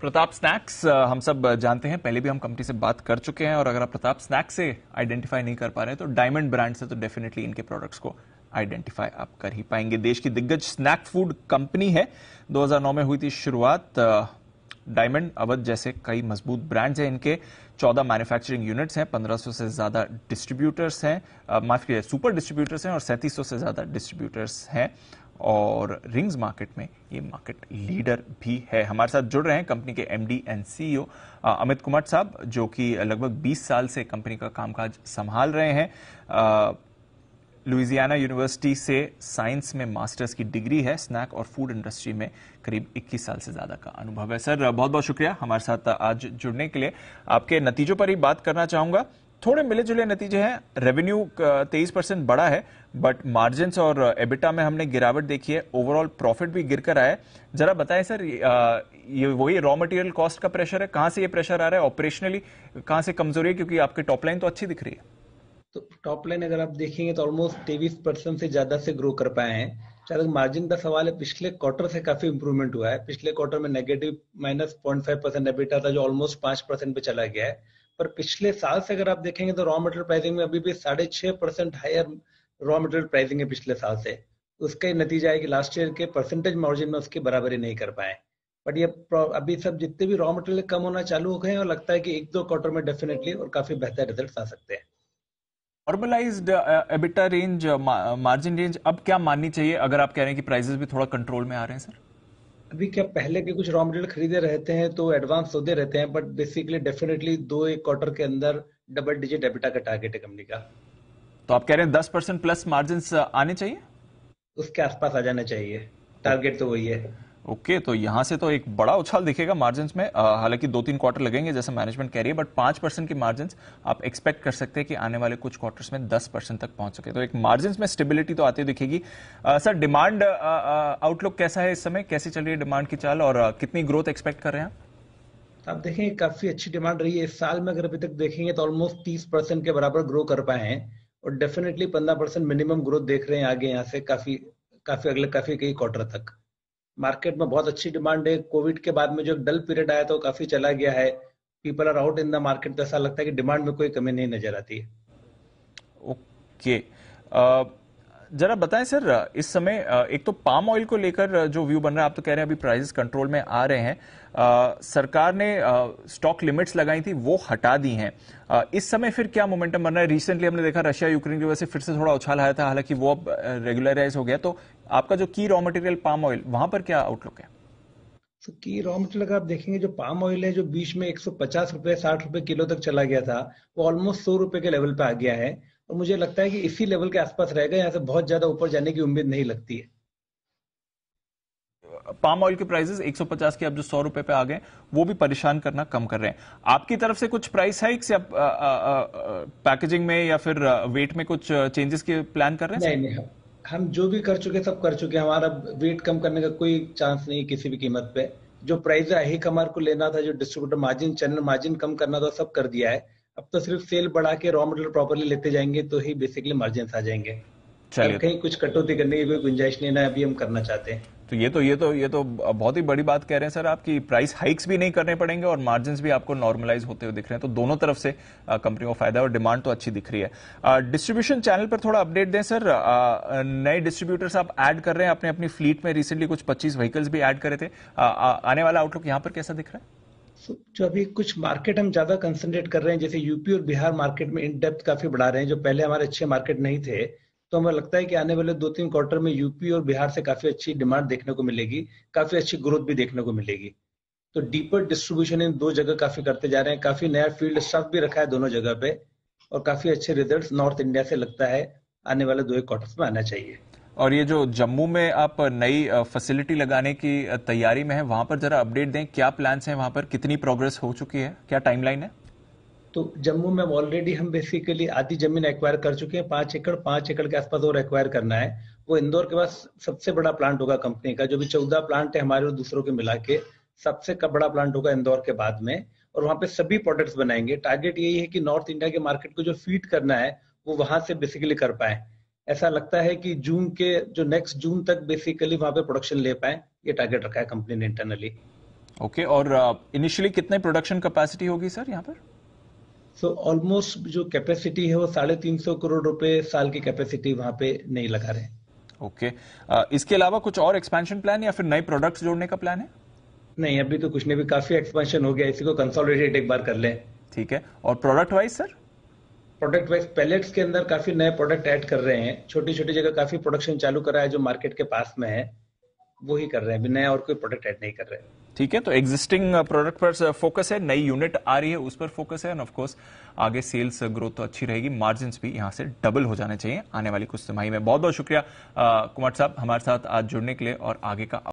Pratap snacks हम सब जानते हैं पहले भी हम कंपनी से बात कर चुके हैं और अगर आप प्रताप स्नैक्स से आइडेंटिफाई नहीं कर पा रहे हैं तो डायमंड ब्रांड से तो डेफिनेटली इनके प्रोडक्ट्स को आइडेंटिफाई आप कर ही पाएंगे देश की दिग्गज स्नैक फूड कंपनी है 2009 में हुई थी शुरुआत डायमंड अवध जैसे कई मजबूत ब्रांड्स हैं इनके 14 मैन्युफैक्चरिंग यूनिट्स हैं 1500 से ज्यादा डिस्ट्रीब्यूटर्स हैं माफ कीजिए सुपर डिस्ट्रीब्यूटर्स हैं और सैंतीस से ज्यादा डिस्ट्रीब्यूटर्स हैं और रिंग्स मार्केट में ये मार्केट लीडर भी है हमारे साथ जुड़ रहे हैं कंपनी के MD and CEO Amit Kumar साहब जो कि लगभग 20 साल से कंपनी का कामकाज संभाल रहे हैं लुइजियाना यूनिवर्सिटी से साइंस में मास्टर्स की डिग्री है स्नैक और फूड इंडस्ट्री में करीब 21 साल से ज्यादा का अनुभव है सर बहुत बहुत शुक्रिया हमारे साथ आज जुड़ने के लिए आपके नतीजों पर ही बात करना चाहूंगा थोड़े मिले जुले नतीजे हैं रेवेन्यू तेईस परसेंट बढ़ा है बट मार्जिन और एबिटा में हमने गिरावट देखी है ओवरऑल प्रॉफिट भी गिर कर आया है जरा बताएं सर ये वही रॉ मटेरियल कॉस्ट का प्रेशर है कहां से ये प्रेशर आ रहा है ऑपरेशनली कहां से कमजोरी है क्योंकि आपकी टॉप लाइन तो अच्छी दिख रही है तो टॉप लाइन अगर आप देखेंगे तो ऑलमोस्ट तेईस परसेंट से ज्यादा से ग्रो कर पाए हैं चाहे मार्जिन का सवाल है पिछले क्वार्टर से काफी इंप्रूवमेंट हुआ है पिछले क्वार्टर में negative minus point five percent EBITDA था जो ऑलमोस्ट पांच परसेंट पे चला गया है पर पिछले साल से अगर आप देखेंगे तो रॉ मटेरियल प्राइसिंग में अभी भी साढ़े छह percent higher raw material pricing है पिछले साल से उसका नतीजा है कि लास्ट ईयर के परसेंटेज मार्जिन में उसकी बराबरी नहीं कर पाए बट ये अभी सब जितने भी रॉ मटेरियल कम होना चालू हो गए हैं और लगता है कि एक दो क्वार्टर में डेफिनेटली और काफी बेहतर रिजल्ट आ सकते हैं normalised EBITDA range margin range अब क्या माननी चाहिए अगर आप कह रहे हैं कि प्राइसेस भी थोड़ा कंट्रोल में आ रहे हैं सर अभी क्या पहले के कुछ रॉ मटेरियल खरीदे रहते हैं तो एडवांस होते रहते हैं बट बेसिकली डेफिनेटली दो एक क्वार्टर के अंदर डबल डिजिट एबिटा का टारगेट है कंपनी का तो आप कह रहे हैं दस परसेंट प्लस मार्जिन आने चाहिए उसके आसपास आ जाना चाहिए टारगेट तो वही है ओके तो यहां से तो एक बड़ा उछाल दिखेगा मार्जिन में हालांकि दो तीन क्वार्टर लगेंगे जैसे मैनेजमेंट कह रही है बट पांच परसेंट की मार्जिन आप एक्सपेक्ट कर सकते हैं कि आने वाले कुछ क्वार्टर्स में दस परसेंट तक पहुंच सके तो एक मार्जिन में स्टेबिलिटी तो आती दिखेगी सर डिमांड आउटलुक कैसा है इस समय कैसी चल रही है डिमांड की चाल और uh, कितनी ग्रोथ एक्सपेक्ट कर रहे हैं आप देखें काफी अच्छी डिमांड रही है इस साल में अगर अभी तक देखेंगे तो ऑलमोस्ट तीस परसेंट के बराबर ग्रो कर पाए हैं और डेफिनेटली पंद्रह परसेंट मिनिमम ग्रोथ देख रहे हैं आगे यहाँ से काफी काफी अगले काफी कई क्वार्टर तक मार्केट में बहुत अच्छी डिमांड है कोविड के बाद में जो डल पीरियड आया था वो काफी चला गया है people are out in the market तो ऐसा लगता है कि डिमांड में कोई कमी नहीं नजर आती है ओके okay. uh... जरा बताएं सर इस समय एक तो पाम ऑयल को लेकर जो व्यू बन रहा है आप तो कह रहे हैं अभी प्राइसेस कंट्रोल में आ रहे हैं आ, सरकार ने स्टॉक लिमिट्स लगाई थी वो हटा दी हैं इस समय फिर क्या मोमेंटम बन रहा है रिसेंटली हमने देखा रशिया यूक्रेन की वजह से फिर से थोड़ा उछाल आया था हालांकि वो अब रेगुलराइज हो गया तो आपका जो की रॉ मटेरियल पाम ऑयल वहां पर क्या आउटलुक है तो की रॉ मटेरियल आप देखेंगे जो पाम ऑयल है जो बीच में एक सौ पचास रुपए साठ रुपए किलो तक चला गया था वो ऑलमोस्ट सौ रुपए के लेवल पे आ गया है तो मुझे लगता है कि इसी लेवल के आसपास रहेगा यहाँ से बहुत ज्यादा ऊपर जाने की उम्मीद नहीं लगती है पाम ऑयल के प्राइसेस 150 के अब जो सौ रुपए पे आ गए वो भी परेशान करना कम कर रहे हैं आपकी तरफ से कुछ प्राइस है या पैकेजिंग में या फिर वेट में कुछ चेंजेस के प्लान कर रहे हैं नहीं, नहीं हम जो भी कर चुके सब कर चुके हमारा वेट कम करने का कोई चांस नहीं किसी भी कीमत पे जो प्राइस हाइक हमारे को लेना था जो डिस्ट्रीब्यूटर मार्जिन चैनल मार्जिन कम करना था सब कर दिया है अब तो सिर्फ सेल बढ़ा के रॉ मटेरियल प्रॉपरली लेते जाएंगे तो ही बेसिकली मार्जिन आ जाएंगे चलिए तो- कहीं कुछ कटौती करने की कोई गुंजाइश नहीं ना अभी हम करना चाहते हैं तो ये तो ये तो ये तो बहुत ही बड़ी बात कह रहे हैं सर आपकी प्राइस हाइक्स भी नहीं करने पड़ेंगे और मार्जिन भी आपको नॉर्मलाइज होते हुए दिख रहे हैं तो दोनों तरफ से कंपनी को फायदा और डिमांड तो अच्छी दिख रही है डिस्ट्रीब्यूशन चैनल पर थोड़ा अपडेट दें सर नए डिस्ट्रीब्यूटर्स आप ऐड कर रहे हैं अपने अपनी फ्लीट में रिसेंटली कुछ पच्चीस व्हीकल्स भी ऐड करे थे आ, आ, आने वाला आउटलुक यहाँ पर कैसा दिख रहा है जो अभी कुछ मार्केट हम ज्यादा कंसंट्रेट कर रहे हैं जैसे यूपी और बिहार मार्केट में इन डेप्थ काफी बढ़ा रहे हैं जो पहले हमारे अच्छे मार्केट नहीं थे तो हमें लगता है कि आने वाले दो तीन क्वार्टर में यूपी और बिहार से काफी अच्छी डिमांड देखने को मिलेगी काफी अच्छी ग्रोथ भी देखने को मिलेगी तो डीपर डिस्ट्रीब्यूशन इन दो जगह काफी करते जा रहे हैं काफी नया फील्ड स्टाफ भी रखा है दोनों जगह पे और काफी अच्छे रिजल्ट नॉर्थ इंडिया से लगता है आने वाले दो एक क्वार्टर में आना चाहिए और ये जो जम्मू में आप नई फैसिलिटी लगाने की तैयारी में है वहां पर जरा अपडेट दें क्या प्लान्स हैं वहां पर कितनी प्रोग्रेस हो चुकी है क्या टाइमलाइन है तो जम्मू में ऑलरेडी हम बेसिकली आधी जमीन एक्वायर कर चुके हैं पांच एकड़ पांच एकड़ के आसपास और एक्वायर करना है वो इंदौर के पास सबसे बड़ा प्लांट होगा कंपनी का जो भी चौदह प्लांट है हमारे और दूसरों के मिला के सबसे बड़ा प्लांट होगा इंदौर के बाद में और वहां पे सभी प्रोडक्ट्स बनाएंगे टारगेट यही है कि नॉर्थ इंडिया के मार्केट को जो फीड करना है वो वहां से बेसिकली कर पाए ऐसा लगता है कि जून के जो नेक्स्ट जून तक बेसिकली वहां पे प्रोडक्शन ले पाए ये टारगेट रखा है कंपनी ने इंटरनली ओके okay, और इनिशियली uh, कितने प्रोडक्शन कैपेसिटी होगी सर यहाँ पर सो so, ऑलमोस्ट जो कैपेसिटी है वो साढ़े तीन सौ करोड़ रुपए साल की कैपेसिटी वहां पे नहीं लगा रहे ओके okay. uh, इसके अलावा कुछ और एक्सपेंशन प्लान या फिर नए प्रोडक्ट्स जोड़ने का प्लान है नहीं अभी तो कुछ नहीं भी काफी एक्सपेंशन हो गया इसी को कंसोलिडेट एक बार कर ले ठीक है और product wise sir product wise pallets के अंदर काफी नए प्रोडक्ट ऐड कर रहे हैं छोटी छोटी जगह काफी प्रोडक्शन चालू करा है जो मार्केट के पास में है वो ही कर रहे हैं अभी नया और कोई प्रोडक्ट ऐड नहीं कर रहे हैं ठीक है तो एग्जिस्टिंग प्रोडक्ट uh, पर फोकस uh, है नई यूनिट आ रही है उस पर फोकस है एंड ऑफ कोर्स आगे सेल्स ग्रोथ uh, तो अच्छी रहेगी मार्जिन भी यहां से डबल हो जाने चाहिए आने वाली कुछ समय में बहुत बहुत शुक्रिया कुमार साहब हमारे साथ आज जुड़ने के लिए और आगे का